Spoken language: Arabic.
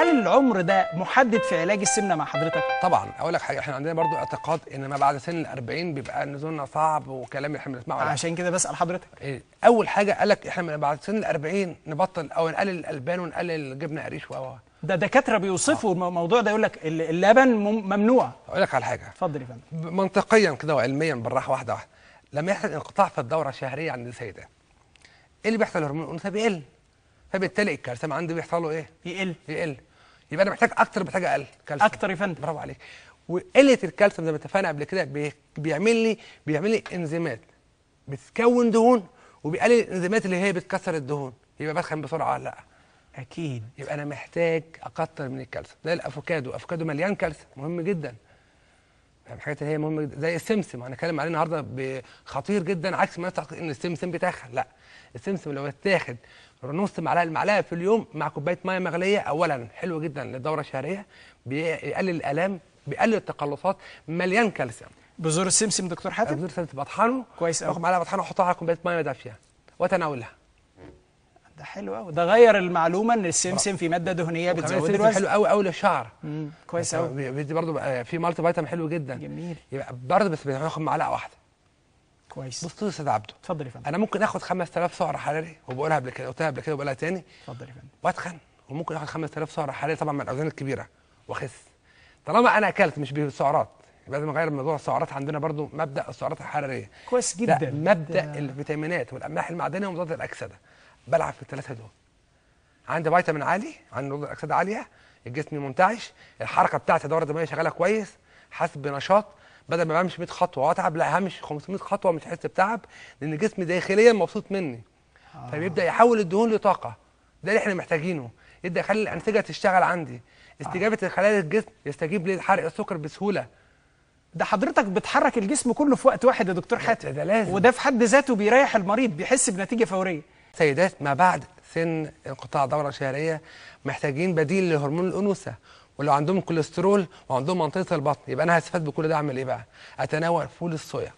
هل العمر ده محدد في علاج السمنه مع حضرتك طبعا اقول لك حاجه احنا عندنا برضو اعتقاد ان ما بعد سن ال40 بيبقى نزولنا صعب وكلام احنا بنسمعه عشان كده بسال حضرتك إيه؟ اول حاجه قال لك احنا بعد سن ال40 نبطل او نقلل الالبان ونقلل الجبنه قريش و ده دكاتره بيوصفوا آه. الموضوع ده يقول لك اللبن ممنوع اقول لك على حاجه اتفضل يا فندم منطقيا كده وعلميا بالراحه واحده واحده لما يحصل انقطاع في الدوره الشهريه عند السيده ايه اللي بيحصل هرمون الانثى بيقل فبالتالي الكارثه عنده بيحصل له ايه؟ يقل يقل يبقى انا محتاج اكتر محتاج اقل كالسيوم اكتر يا فندم برافو عليك وقله الكالسيوم زي ما اتفقنا قبل كده بيعمل لي بيعمل لي انزيمات بتكون دهون وبيقلل الانزيمات اللي هي بتكسر الدهون يبقى بدخن بسرعه ولا لا اكيد يبقى انا محتاج اكتر من الكالسيوم زي الافوكادو افوكادو مليان كالسيوم مهم جدا يعني الحاجات اللي هي مهمه جدا زي السمسم هنتكلم عليه النهارده خطير جدا عكس ما تعتقد ان السمسم بيتاخر لا السمسم لو اتاخد نص معلقه المعلقه في اليوم مع كوبايه ميه مغليه اولا حلو جدا للدوره الشهريه بيقلل الالام بيقلل التقلصات مليان كالسيوم بذور السمسم دكتور حاتم بذور السمسم بطحنه كويس قوي معلقه بطحنه واحطها على كوبايه ميه دافيه واتناولها ده حلو قوي ده غير المعلومه ان السمسم في ماده دهنيه بتزود الوزن حلو قوي قوي للشعر يعني كويس قوي بيدي برضه في مالتي فيتامين حلو جدا جميل يبقى برضه بس بناخد معلقه واحده كويس بص يا استاذ عبده اتفضل يا فندم انا ممكن اخد 5000 سعر حراري وبقولها قبل كده قلتها قبل كده وبقولها تاني اتفضل يا فندم واتخن وممكن اخد 5000 سعر حراري طبعا من الاوزان الكبيره واخس طالما انا اكلت مش بالسعرات لازم نغير موضوع السعرات عندنا برضو مبدا السعرات الحراريه كويس جدا مبدا ده. الفيتامينات والاملاح المعدنيه ومضادات الاكسده بلعب في الثلاثه دول عندي فيتامين عالي عندي نضج الاكسده عاليه الجسم منتعش الحركه بتاعتي الدوره الدمويه شغاله كويس حاسس بنشاط بدل ما بمشي 100 خطوه واتعب لا همشي 500 خطوه مش هحس بتعب لان جسمي داخليا مبسوط مني آه. فبيبدا يحول الدهون لطاقه ده اللي احنا محتاجينه يبدا يخلي الانسجه تشتغل عندي آه. استجابه آه. خلايا الجسم يستجيب لحرق السكر بسهوله ده حضرتك بتحرك الجسم كله في وقت واحد يا دكتور حاتم ده لازم وده في حد ذاته بيريح المريض بيحس بنتيجه فوريه سيدات ما بعد سن انقطاع دورة شهرية محتاجين بديل لهرمون الأنوثة ولو عندهم كوليسترول وعندهم منطقة البطن يبقى أنا هستفاد بكل ده أعمل إيه بقى؟ أتناول فول الصويا